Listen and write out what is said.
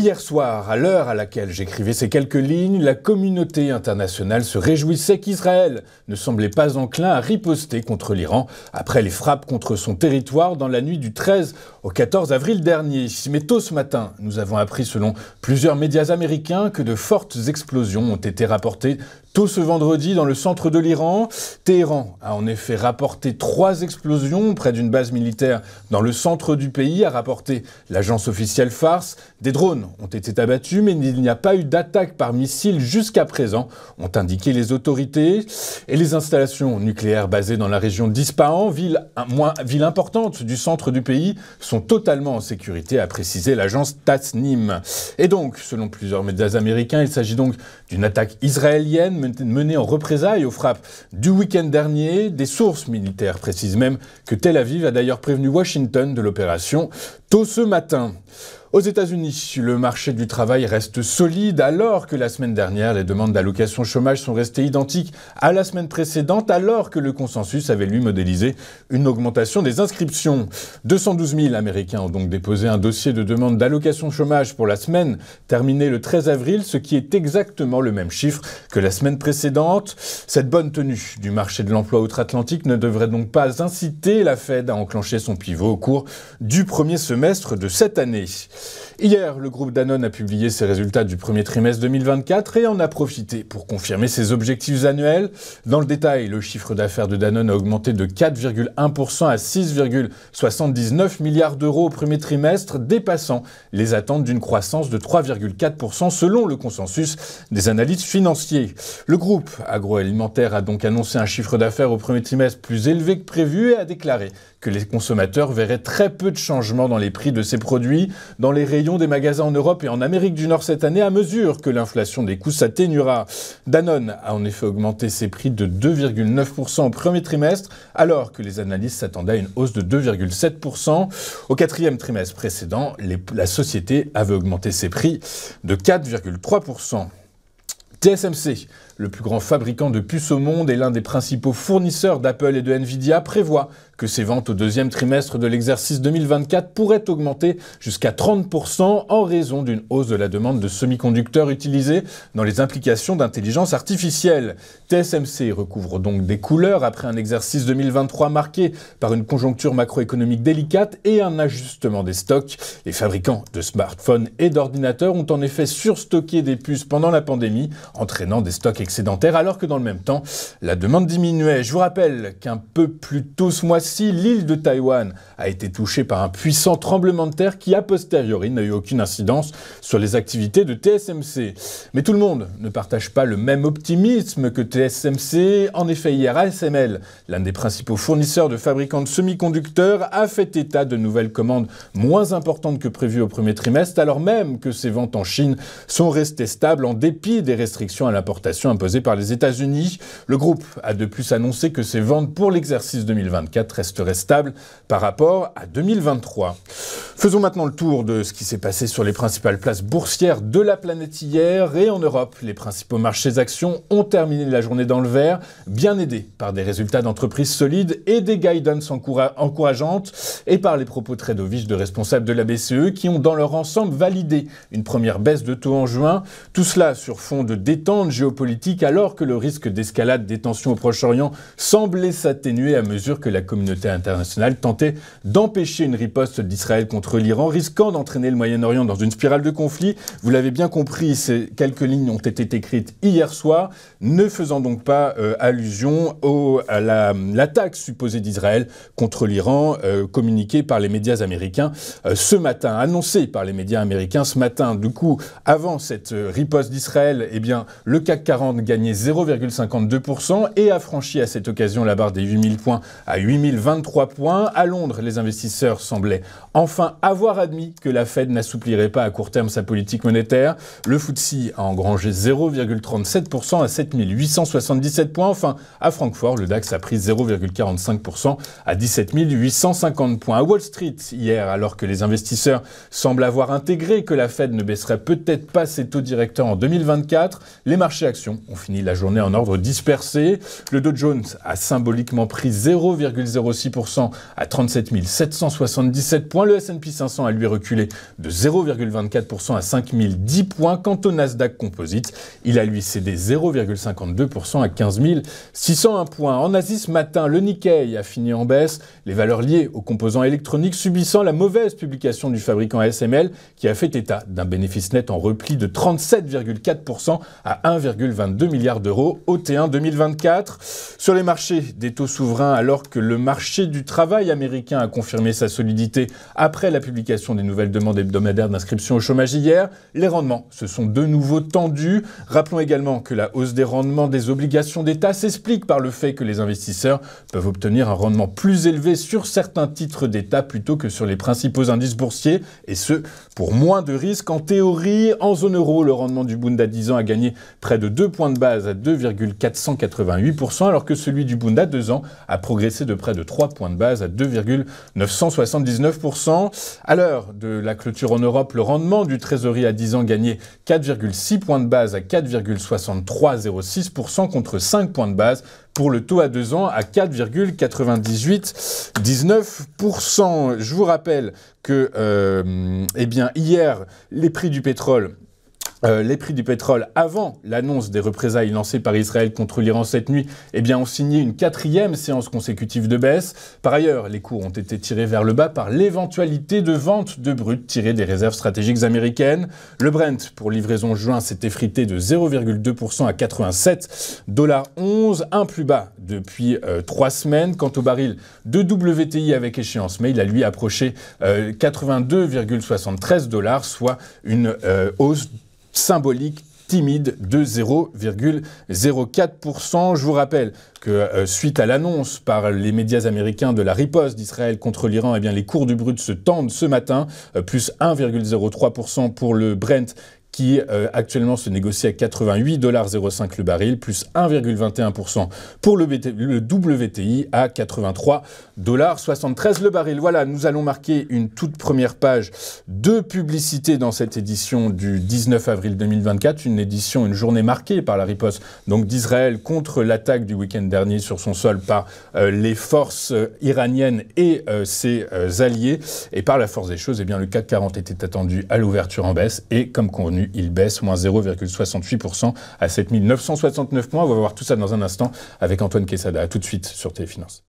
Hier soir, à l'heure à laquelle j'écrivais ces quelques lignes, la communauté internationale se réjouissait qu'Israël ne semblait pas enclin à riposter contre l'Iran après les frappes contre son territoire dans la nuit du 13 au 14 avril dernier. Mais tôt ce matin, nous avons appris selon plusieurs médias américains que de fortes explosions ont été rapportées Tôt ce vendredi, dans le centre de l'Iran, Téhéran a en effet rapporté trois explosions près d'une base militaire dans le centre du pays, a rapporté l'agence officielle Farce. Des drones ont été abattus, mais il n'y a pas eu d'attaque par missile jusqu'à présent, ont indiqué les autorités. Et les installations nucléaires basées dans la région d'Ispahan, ville, ville importante du centre du pays, sont totalement en sécurité, a précisé l'agence Tasnim. Et donc, selon plusieurs médias américains, il s'agit donc d'une attaque israélienne menée en représailles aux frappes du week-end dernier. Des sources militaires précisent même que Tel Aviv a d'ailleurs prévenu Washington de l'opération tôt ce matin. Aux États-Unis, le marché du travail reste solide alors que la semaine dernière, les demandes d'allocation chômage sont restées identiques à la semaine précédente alors que le consensus avait lui modélisé une augmentation des inscriptions. 212 000 Américains ont donc déposé un dossier de demande d'allocation chômage pour la semaine terminée le 13 avril, ce qui est exactement le même chiffre que la semaine précédente. Cette bonne tenue du marché de l'emploi outre-Atlantique ne devrait donc pas inciter la Fed à enclencher son pivot au cours du premier semestre de cette année. Hier, le groupe Danone a publié ses résultats du premier trimestre 2024 et en a profité pour confirmer ses objectifs annuels. Dans le détail, le chiffre d'affaires de Danone a augmenté de 4,1% à 6,79 milliards d'euros au premier trimestre, dépassant les attentes d'une croissance de 3,4% selon le consensus des analystes financiers. Le groupe agroalimentaire a donc annoncé un chiffre d'affaires au premier trimestre plus élevé que prévu et a déclaré que les consommateurs verraient très peu de changements dans les prix de ses produits les rayons des magasins en Europe et en Amérique du Nord cette année à mesure que l'inflation des coûts s'atténuera. Danone a en effet augmenté ses prix de 2,9% au premier trimestre, alors que les analystes s'attendaient à une hausse de 2,7%. Au quatrième trimestre précédent, la société avait augmenté ses prix de 4,3%. TSMC, le plus grand fabricant de puces au monde et l'un des principaux fournisseurs d'Apple et de Nvidia, prévoit que ses ventes au deuxième trimestre de l'exercice 2024 pourraient augmenter jusqu'à 30% en raison d'une hausse de la demande de semi-conducteurs utilisés dans les implications d'intelligence artificielle. TSMC recouvre donc des couleurs après un exercice 2023 marqué par une conjoncture macroéconomique délicate et un ajustement des stocks. Les fabricants de smartphones et d'ordinateurs ont en effet surstocké des puces pendant la pandémie, entraînant des stocks excédentaires alors que dans le même temps, la demande diminuait. Je vous rappelle qu'un peu plus tôt ce mois-ci, si l'île de Taïwan a été touchée par un puissant tremblement de terre qui, a posteriori, n'a eu aucune incidence sur les activités de TSMC. Mais tout le monde ne partage pas le même optimisme que TSMC. En effet, hier, ASML, l'un des principaux fournisseurs de fabricants de semi-conducteurs, a fait état de nouvelles commandes moins importantes que prévues au premier trimestre, alors même que ses ventes en Chine sont restées stables en dépit des restrictions à l'importation imposées par les États-Unis. Le groupe a de plus annoncé que ses ventes pour l'exercice 2024 resterait stable par rapport à 2023. Faisons maintenant le tour de ce qui s'est passé sur les principales places boursières de la planète hier et en Europe. Les principaux marchés actions ont terminé la journée dans le vert, bien aidés par des résultats d'entreprises solides et des guidance encourageantes et par les propos très dovish de responsables de la BCE qui ont dans leur ensemble validé une première baisse de taux en juin. Tout cela sur fond de détente géopolitique alors que le risque d'escalade des tensions au Proche-Orient semblait s'atténuer à mesure que la communauté internationale tentait d'empêcher une riposte d'Israël contre l'Iran, risquant d'entraîner le Moyen-Orient dans une spirale de conflit. Vous l'avez bien compris, ces quelques lignes ont été écrites hier soir, ne faisant donc pas euh, allusion à l'attaque supposée d'Israël contre l'Iran, euh, communiquée par les médias américains euh, ce matin, annoncée par les médias américains ce matin. Du coup, avant cette riposte d'Israël, eh bien, le CAC 40 gagnait 0,52% et a franchi à cette occasion la barre des 8000 points à 8000 23 points. À Londres, les investisseurs semblaient enfin avoir admis que la Fed n'assouplirait pas à court terme sa politique monétaire. Le FTSE a engrangé 0,37% à 7877 points. Enfin, à Francfort, le DAX a pris 0,45% à 17 850 points. À Wall Street, hier, alors que les investisseurs semblent avoir intégré que la Fed ne baisserait peut-être pas ses taux directeurs en 2024, les marchés actions ont fini la journée en ordre dispersé. Le Dow Jones a symboliquement pris 0,0 à 37 777 points. Le S&P 500 a lui reculé de 0,24% à 5010 points. Quant au Nasdaq Composite, il a lui cédé 0,52% à 15 601 points. En Asie ce matin, le Nikkei a fini en baisse, les valeurs liées aux composants électroniques subissant la mauvaise publication du fabricant SML qui a fait état d'un bénéfice net en repli de 37,4% à 1,22 milliard d'euros au T1 2024. Sur les marchés des taux souverains, alors que le marché du travail américain a confirmé sa solidité après la publication des nouvelles demandes hebdomadaires d'inscription au chômage hier. Les rendements se sont de nouveau tendus. Rappelons également que la hausse des rendements des obligations d'État s'explique par le fait que les investisseurs peuvent obtenir un rendement plus élevé sur certains titres d'État plutôt que sur les principaux indices boursiers, et ce, pour moins de risques. En théorie, en zone euro, le rendement du Bund à 10 ans a gagné près de 2 points de base à 2,488%, alors que celui du Bund à 2 ans a progressé de près de 3 points de base à 2,979%. À l'heure de la clôture en Europe, le rendement du trésorerie à 10 ans gagnait 4,6 points de base à 4,6306% contre 5 points de base pour le taux à 2 ans à 4,9819%. Je vous rappelle que, euh, eh bien, hier, les prix du pétrole euh, les prix du pétrole avant l'annonce des représailles lancées par Israël contre l'Iran cette nuit eh bien, ont signé une quatrième séance consécutive de baisse. Par ailleurs, les cours ont été tirés vers le bas par l'éventualité de vente de brut tiré des réserves stratégiques américaines. Le Brent pour livraison juin s'est effrité de 0,2% à 87 dollars 11, un plus bas depuis euh, trois semaines. Quant au baril de WTI avec échéance, mais il a lui approché 82,73 euh, dollars, soit une hausse symbolique timide de 0,04%. Je vous rappelle que euh, suite à l'annonce par les médias américains de la riposte d'Israël contre l'Iran, eh les cours du brut se tendent ce matin, euh, plus 1,03% pour le Brent qui euh, actuellement se négocie à 88,05$ le baril, plus 1,21% pour le, WTI à 83,73$ le baril. Voilà, nous allons marquer une toute première page de publicité dans cette édition du 19 avril 2024, une édition, une journée marquée par la riposte donc d'Israël contre l'attaque du week-end dernier sur son sol par euh, les forces euh, iraniennes et ses alliés, et par la force des choses, eh bien, le CAC 40 était attendu à l'ouverture en baisse, et comme convenu, il baisse, moins 0,68% à 7969 points. On va voir tout ça dans un instant avec Antoine Quesada. A tout de suite sur Téléfinance.